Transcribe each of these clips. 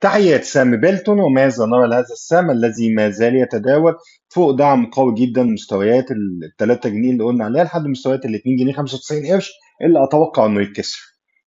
تحيات سام بيلتون وماذا نرى لهذا السهم الذي ما زال يتداول فوق دعم قوي جدا مستويات ال 3 جنيه اللي قلنا عليها لحد مستويات ال 2 جنيه 95 قرش اللي اتوقع انه يتكسر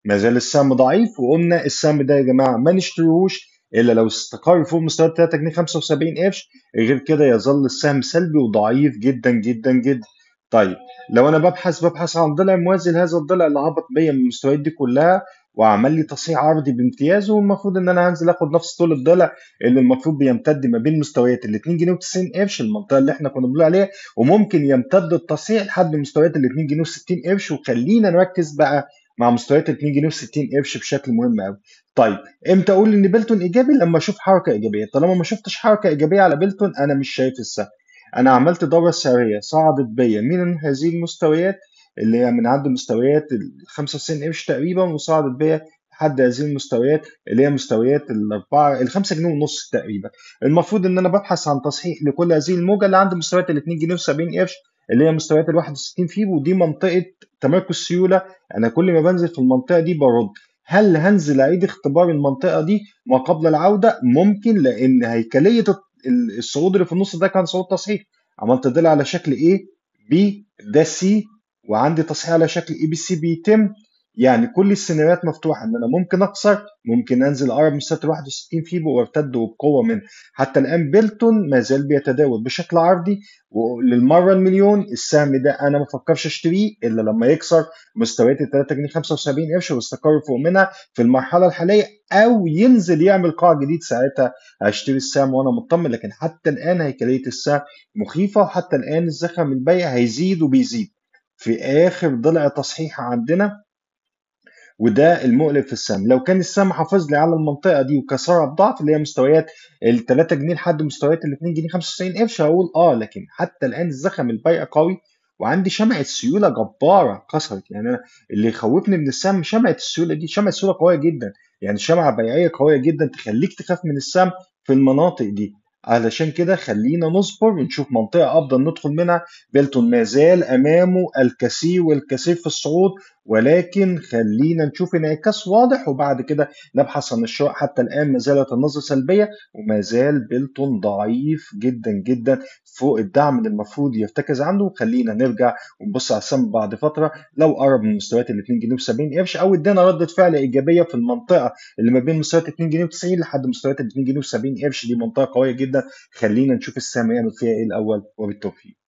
ما زال السهم ضعيف وقلنا السهم ده يا جماعه ما نشتريهوش الا لو استقر فوق مستوى 3 جنيه 75 قرش غير كده يظل السهم سلبي وضعيف جدا جدا جدا طيب لو انا ببحث ببحث عن ضلع موازي لهذا الضلع اللي هبط بيا من المستويات دي كلها وعمل لي تصحيح عرضي بامتياز والمفروض ان انا هنزل اخد نفس طول الضلع اللي المفروض بيمتد ما بين مستويات ال 2 جنيه و90 قرش المنطقه اللي احنا كنا بنقول عليها وممكن يمتد التصحيح لحد مستويات ال 2 جنيه و60 قرش وخلينا نركز بقى مع مستويات ال 2 جنيه و60 قرش بشكل مهم قوي طيب امتى اقول ان بيلتون ايجابي لما اشوف حركه ايجابيه طالما ما شفتش حركه ايجابيه على بيلتون انا مش شايف السهم انا عملت دوره سعريه صعدت بيا من هذه المستويات اللي هي من عند مستويات ال 95 قرش تقريبا وصعدت بيا لحد هذه المستويات اللي هي مستويات الاربعه ال 5 جنيه ونص تقريبا المفروض ان انا ببحث عن تصحيح لكل هذه الموجه اللي عند مستويات ال 2 جنيه و70 قرش اللي هي مستويات ال 61 فيب ودي منطقه تمركز سيوله انا كل ما بنزل في المنطقه دي برد هل هنزل اعيد اختبار المنطقه دي ما قبل العوده ممكن لان هيكليه الصعود اللي في النص ده كان صعود تصحيح عملت ده على شكل ايه بي ده سي وعندي تصحيح على شكل اي بي سي بيتم يعني كل السيناريوهات مفتوحه ان انا ممكن اكسر ممكن انزل اقرب من سطر 61 فيبو وارتد وبقوه من حتى الان بيلتون ما زال بيتداول بشكل عرضي وللمره المليون السهم ده انا ما بفكرش اشتريه الا لما يكسر مستويات ال 3 جنيه 75 قرش واستقر فوق منها في المرحله الحاليه او ينزل يعمل قاع جديد ساعتها هشتري السهم وانا مطمن لكن حتى الان هيكليه السهم مخيفه وحتى الان الزخم البيع هيزيد وبيزيد في اخر ضلع تصحيح عندنا وده المقلب في السهم لو كان السهم حافظ لي على المنطقه دي وكسرها بضعف اللي هي مستويات ال 3 جنيه لحد مستويات ال 2 جنيه 95 قرش هقول اه لكن حتى الان الزخم البيع قوي وعندي شمعة سيولة جبارة كسرت يعني أنا اللي يخوفني من السهم شمعة السيولة دي شمعة سيولة قوية جدا يعني شمعة بيعية قوية جدا تخليك تخاف من السهم في المناطق دي علشان كده خلينا نصبر ونشوف منطقة أفضل ندخل منها بيلتون ما زال أمامه الكثير والكثير في الصعود ولكن خلينا نشوف انعكاس واضح وبعد كده نبحث عن الشراء حتى الان ما زالت النظره سلبيه وما زال بيلتون ضعيف جدا جدا فوق الدعم اللي المفروض يرتكز عنده وخلينا نرجع ونبص على السم بعد فتره لو قرب من مستويات ال 2 جنيه و70 قرش او ادانا رده فعل ايجابيه في المنطقه اللي ما بين مستويات 2 جنيه و90 لحد مستويات ال 2 جنيه و70 قرش دي منطقه قويه جدا خلينا نشوف السهم يعمل فيها ايه الاول وبالتوفيق